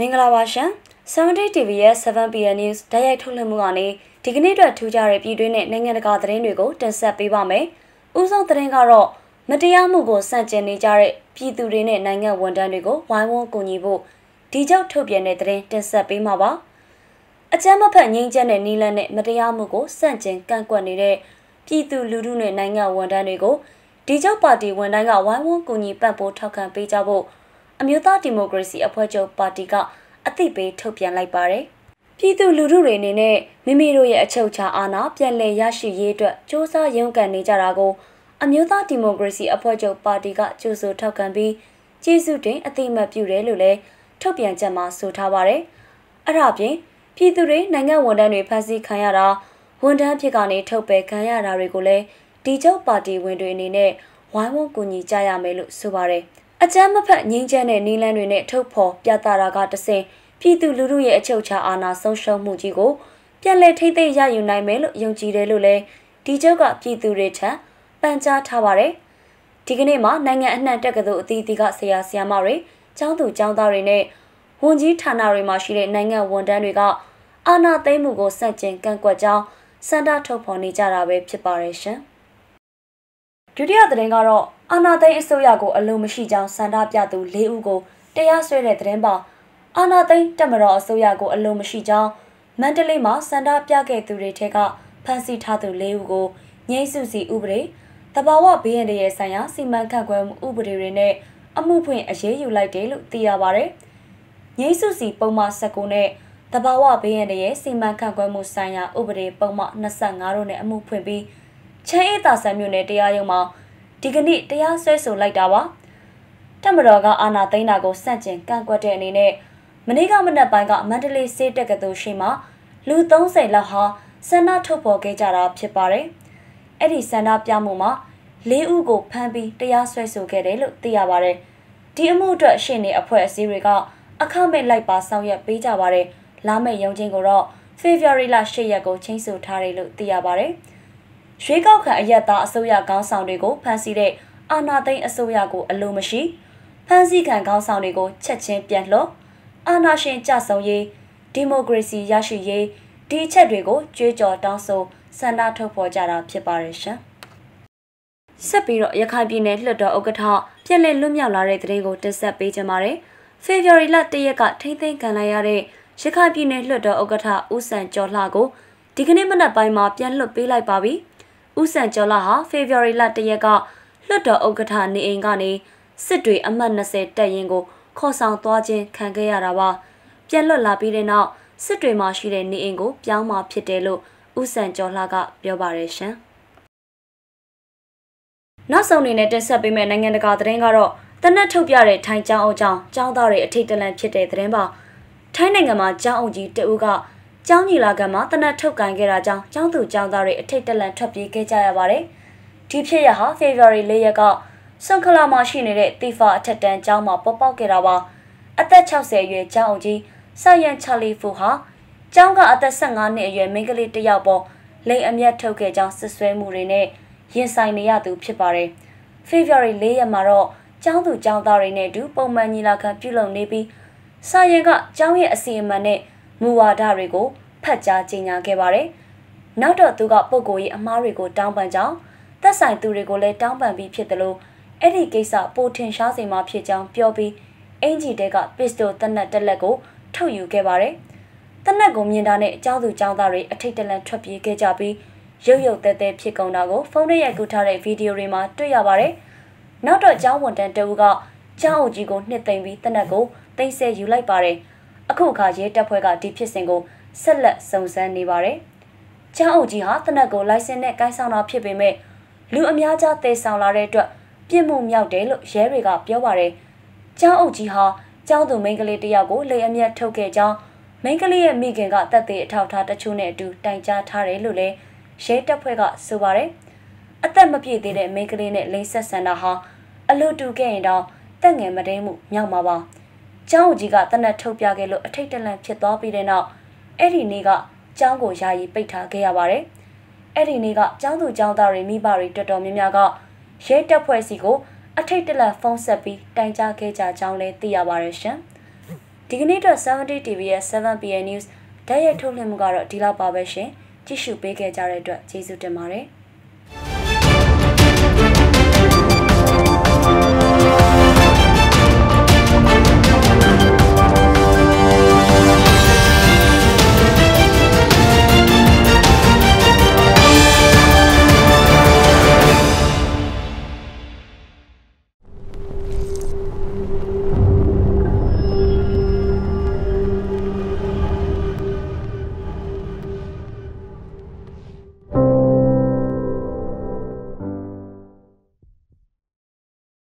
မင်္ဂလာပါရှင်7 day TV ရဲ့ 7pm news ဓာတ်ရိုက်ထုတ်လွှင့်မှုကနေဒီကနေ့အတွက်ထူးခြားတဲ့ပြည်တွင်းနဲ့နိုင်ငံတကာသတင်းတွေကိုတင်ဆက်ပေးပါမယ်။ဦးဆုံးသတင်းကတော့မတရားမှုကိုစန့်ကျင်နေကြတဲ့ပြည်သူတွေနဲ့နိုင်ငံဝန်ထမ်းတွေကိုဝိုင်းဝန်းကူညီဖို့ဒီကြောက်ထုတ်ပြန်တဲ့သတင်းတင်ဆက်ပေးမှာပါ။အကြမ်းမဖက်ငြိမ်းချမ်းတဲ့နီလန်းနဲ့မတရားမှုကိုစန့်ကျင်ကန့်ကွက်နေတဲ့ပြည်သူလူထုနဲ့နိုင်ငံဝန်ထမ်းတွေကိုဒီကြောက်ပါတီဝန်တိုင်းကဝိုင်းဝန်းကူညီပံ့ပိုးထောက်ခံပေးကြဖို့အမျိုးသားဒီမိုကရေစီအဖွဲ့ချုပ်ပါတီကအသိပေးထုတ်ပြန်လိုက်ပါတယ်။ပြည်သူလူထုတွေအနေနဲ့မိမိတို့ရဲ့အချုပ်အခြာအာဏာပြန်လည်ရရှိရေးအတွက်စ조사ရုန်းကန်နေကြတာကိုအမျိုးသားဒီမိုကရေစီအဖွဲ့ချုပ်ပါတီကကြိုဆိုထောက်ခံပြီးကျေးဇူးတင်အသိအမှတ်ပြုတယ်လို့လည်းထုတ်ပြန်ချက်မှာဆိုထားပါတယ်။အဲ့ဒါပြင်ပြည်သူတွေနိုင်ငံဝန်ထမ်းတွေဖမ်းဆီးခံရတာဝန်ထမ်းဖြစ်ကနေထုတ်ပယ်ခံရတာတွေကိုလည်းဒီချုပ်ပါတီဝင်တွေအနေနဲ့ဝိုင်းဝန်းကူညီကြရမယ်လို့ဆိုပါတယ်။အကြမ်းမဖက်ငြိမ်းချမ်းတဲ့နည်းလမ်းတွေနဲ့ထုတ်ဖော်ပြသတာကတဆင့်ပြည်သူလူထုရဲ့အချုပ်အခြာအာဏာဆုံးရှုံးမှုကြီးကိုပြန်လည်ထိမ့်သိမ်းရယူနိုင်မယ်လို့ယုံကြည်တယ်လို့လည်းဒီချုပ်ကပြည်သူတွေထံပန်ကြားထားပါတယ်။ဒီကနေ့မှာနိုင်ငံအနှံ့တက္ကသိုလ်အသီးသီးကဆရာဆရာမတွေ၊ကျောင်းသူကျောင်းသားတွေနဲ့ဝန်ကြီးဌာနတွေမှာရှိတဲ့နိုင်ငံဝန်ထမ်းတွေက အာဏာသိမ်းမှုကိုဆန့်ကျင်ကန့်ကွက်ကြောင်းစန္ဒထုတ်ဖော်နေကြတာပဲဖြစ်ပါရဲ့ရှင်။ဒုတိယသတင်းကတော့အာဏာသိမ်းအစိုးရကိုအလိုမရှိကြောင်းဆန္ဒပြသူ၄ဦးကိုတရားစွဲတဲ့သတင်းပေါက်အာဏာသိမ်းတက်မတော်အစိုးရကိုအလိုမရှိကြောင်းမန္တလေးမှာဆန္ဒပြခဲ့သူတွေထက်ကဖမ်းဆီးထားသူ၄ဦးကိုငြိမ်းစုစီဥပဒေတဘာဝဘေးရန်ရဲ့ဆိုင်ရာစီမံခန့်ခွဲမှုဥပဒေတွေနဲ့အမှုဖွင့်အရေးယူလိုက်တယ်လို့သိရပါဗျ။ငြိမ်းစုစီပုံမှန်19နဲ့တဘာဝဘေးရန်ရဲ့စီမံခန့်ခွဲမှုဆိုင်ရာဥပဒေပုံမှန်25တို့နဲ့အမှုဖွင့်ပြီးချမ်းအေးတာဆန်မြို့နယ်တရားရုံးမှာဒီကနေ့တရားစွဲဆိုလိုက်တာပါတက်မတော်ကအာဏာသိမ်းတာကိုစန့်ကျင်ကန့်ကွက်တဲ့အနေနဲ့မနေ့ကမနက်ပိုင်းကမန္တလေးစေတက်ကတူရှိမှလူ30လောက်ဟာဆန္ဒထုတ်ဖော်ခဲ့ကြတာဖြစ်ပါတယ်။အဲ့ဒီဆန္ဒပြမှုမှာ၄ဦးကိုဖမ်းပြီးတရားစွဲဆိုခဲ့တယ်လို့သိရပါတယ်။ဒီအမှုအတွက်ရှင့်နေအဖွဲ့အစည်းတွေကအခမဲ့လိုက်ပါဆောင်ရွက်ပေးကြပါတယ်။လာမယ့်ရုံချင်းကိုတော့ February လ၈ရက်ကိုချိန်ဆထားတယ်လို့သိရပါတယ်။ရွေးကောက်ခံအယက်သားအစိုးရခေါင်းဆောင်တွေကိုဖမ်းဆီးတဲ့အာဏာသိမ်းအစိုးရကိုအလိုမရှိဖမ်းဆီးခံခေါင်းဆောင်တွေကိုချက်ချင်းပြန်လွှတ်အာဏာရှင်ကြဆုံရေးဒီမိုကရေစီရရှိရေးဒီအချက်တွေကို ကြွေးကြော်တောင်းဆိုဆန္ဒထုတ်ဖော်ကြတာဖြစ်ပါရဲ့ရှင်။ဆက်ပြီးတော့ရခိုင်ပြည်နယ်လွှတ်တော်ဥက္ကဋ္ဌပြည်လဲလွတ်မြောက်လာတဲ့တဲ့ကိုတင်ဆက်ပေးကြပါမယ်။ February လ1ရက်ကထိမ့်သိမ်းခံလိုက်ရတဲ့ရခိုင်ပြည်နယ်လွှတ်တော်ဥက္ကဋ္ဌဦးစံကျော်လှကိုဒီကနေ့မနက်ပိုင်းမှာပြန်လွှတ်ပေးလိုက်ပါပြီ။ဦးစံကျော်လာဟာ February လ1ရက်ကလွှတ်တော်ဥက္ကဋ္ဌနေအိမ်ကနေစစ်တွေအမှတ်20တပ်ရင်းကို ခေါ်ဆောင်သွားခြင်းခံခဲ့ရတာပါ ပြန်လွတ်လာပြီးတဲ့နောက်စစ်တွေမှာရှိတဲ့နေအိမ်ကိုပြောင်းมาဖြစ်တယ်လို့ဦးစံကျော်လှကပြောပါတယ်ရှင်နောက်ဆုံးအနေနဲ့တင်ဆက်ပေးမယ့်နိုင်ငံတကာသတင်းကတော့တနက်ထုတ်ပြတဲ့ထိုင်းကျောင်းအုပ်ကျောင်းကျောင်းသားတွေအထိတ်တလန့်ဖြစ်တဲ့သတင်းပါထိုင်းနိုင်ငံမှာကျောင်းအုပ်ကြီးတအူးကကျောင်းညီလာခံမှာတနက်ထုတ်ကန်ခဲ့တာကြောင့်ကျောင်းသူကျောင်းသားတွေအထိတ်တလန့်ထွက်ပြေးခဲ့ကြရပါတယ်။ဒီဖြစ်ရဟာ February 4ရက်ကစွန်ခလာမှာရှိနေတဲ့တီဖာအထက်တန်းကျောင်းမှာပေါက်ပေါက်ခဲ့တာပါ။အသက်60အရွယ်ကျောင်းအုပ်ကြီးဆိုင်ယန်ချာလီဖူဟာကျောင်းကအသက်15နှစ်အရွယ်မိန်းကလေးတစ်ယောက်ပေါ်လိမ်အမျက်ထုတ်ခဲ့ကြောင်းစစ်ဆွဲမှုတွေနဲ့ရင်ဆိုင်နေရသူဖြစ်ပါတယ်။ February 4ရက်မှာတော့ကျောင်းသူကျောင်းသားတွေနဲ့အတူပုံမှန်ညီလာခံပြုလုပ်နေပြီးစာရင်ကကျောင်းရဲ့အစီအမံနဲ့မူဝါဒတွေကိုဖတ်ကြားကြေညာခဲ့ပါတယ်။နောက်တော့သူကပုံကိုရေးအမှားတွေကိုတောင်းပန်ကြောင်းသက်ဆိုင်သူတွေကိုလည်းတောင်းပန်ပြီးဖြစ်တယ်လို့အဲ့ဒီကိစ္စပိုထင်ရှားစေမှာဖြစ်ကြောင်းပြောပြီးအင်ဂျီတဲကပစ္စတိုတနက်တက်လက်ကိုထုတ်ယူခဲ့ပါတယ်။တနက်ကိုမြင်တာနဲ့အเจ้าသူเจ้าသားတွေအထိတ်တလန့်ထွက်ပြေးခဲ့ကြပြီးရုပ်ရုပ်တဲတဲဖြစ်ကုန်တာကိုဖုန်းထဲရိုက်ကူးထားတဲ့ဗီဒီယိုတွေမှာတွေ့ရပါတယ်။နောက်တော့ကျောင်းဝန်တန်းတဦးကကျောင်းအုပ်ကြီးကိုနှစ်သိမ့်ပြီးတနက်ကို သိမ့်ဆဲယူလိုက်ပါတယ်။အခုအခါရဲတပ်ဖွဲ့ကဒီဖြစ်စဉ်ကိုဆက်လက်စုံစမ်းနေပါတယ်။ချောင်းအုပ်ကြီးဟာတနက်ကိုလိုင်စင်နဲ့ကိုင်းဆောင်တာဖြစ်ပေမဲ့လူအများကြားသေဆောင်လာတဲ့အတွက်ပြစ်မှုမြောက်တယ်လို့ရဲတွေက ပြောပါတယ်။ချောင်းအုပ်ကြီးဟာကျောင်းသူမိန်းကလေးတယောက်ကိုလေအမျက်ထုတ်ခဲ့ကြောင်းမိန်းကလေးရဲ့မိခင်ကတက်သေးအထောက်ထားတချို့နဲ့အတူတိုင်ကြားထားတယ်လို့လည်းရဲတပ်ဖွဲ့ကဆိုပါတယ်။အသက်မပြည့်သေးတဲ့မိန်းကလေးနဲ့လိင်ဆက်ဆံတာဟာအလို့တူခဲ့ရင်တော့တက်ငယ်မတဲမှုမြောက်မှာပါ။ចောင်းဦးကြီးကတနက်ထုတ်ပြခဲ့လို့အထိတ်တလန့်ဖြစ်သွားပြီးတဲ့နောက်အဲ့ဒီနေ့ကចောင်းကိုယာယီပိတ်ထားခဲ့ရပါတယ်။အဲ့ဒီနေ့ကចောင်းသူចောင်းသားတွေမိဘတွေတော်တော်များများကရဲတပ်ဖွဲ့စီကို အထိတ်တလန့်ဖုန်းဆက်ပြီးတိုင်ကြားခဲ့ကြကြောင်းလည်းသိရပါတယ်ရှင်။ဒီကနေ့တော့70 TV ရဲ့ 7PM News ဓာတ်ရိုက်ထုတ်လွှင့်မှုကတော့ဒီလောက်ပါပဲရှင်။ကြည့်ရှုပေးခဲ့ကြတဲ့အတွက်ကျေးဇူးတင်ပါတယ်။